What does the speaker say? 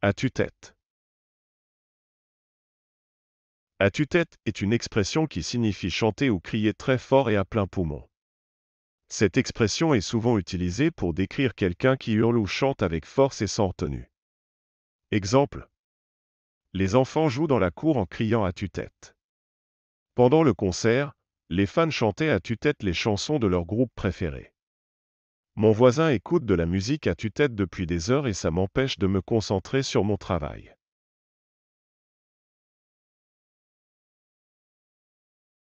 À tue-tête. À tue-tête est une expression qui signifie chanter ou crier très fort et à plein poumon. Cette expression est souvent utilisée pour décrire quelqu'un qui hurle ou chante avec force et sans tenue. Exemple. Les enfants jouent dans la cour en criant à tue-tête. Pendant le concert, les fans chantaient à tue-tête les chansons de leur groupe préféré. Mon voisin écoute de la musique à tue-tête depuis des heures et ça m'empêche de me concentrer sur mon travail.